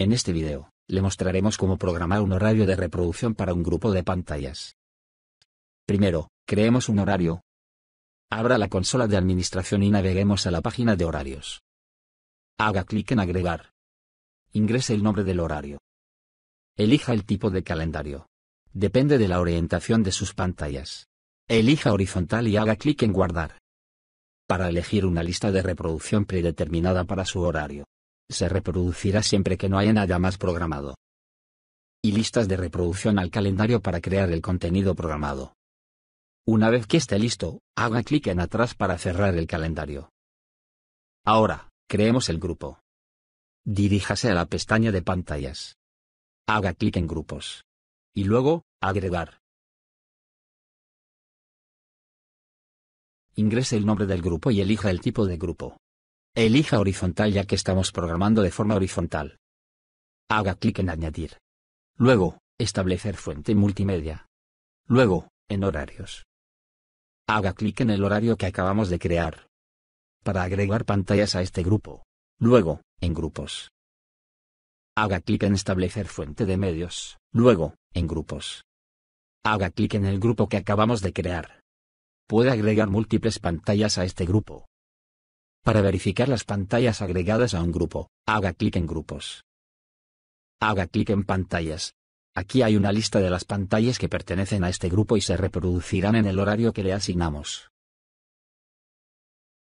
En este video, le mostraremos cómo programar un horario de reproducción para un grupo de pantallas. Primero, creemos un horario. Abra la consola de administración y naveguemos a la página de horarios. Haga clic en agregar. Ingrese el nombre del horario. Elija el tipo de calendario. Depende de la orientación de sus pantallas. Elija horizontal y haga clic en guardar. Para elegir una lista de reproducción predeterminada para su horario se reproducirá siempre que no haya nada más programado. Y listas de reproducción al calendario para crear el contenido programado. Una vez que esté listo, haga clic en atrás para cerrar el calendario. Ahora, creemos el grupo. Diríjase a la pestaña de pantallas. Haga clic en grupos. Y luego, agregar. Ingrese el nombre del grupo y elija el tipo de grupo. Elija horizontal ya que estamos programando de forma horizontal. Haga clic en añadir. Luego, establecer fuente multimedia. Luego, en horarios. Haga clic en el horario que acabamos de crear. Para agregar pantallas a este grupo. Luego, en grupos. Haga clic en establecer fuente de medios. Luego, en grupos. Haga clic en el grupo que acabamos de crear. Puede agregar múltiples pantallas a este grupo. Para verificar las pantallas agregadas a un grupo, haga clic en Grupos. Haga clic en Pantallas. Aquí hay una lista de las pantallas que pertenecen a este grupo y se reproducirán en el horario que le asignamos.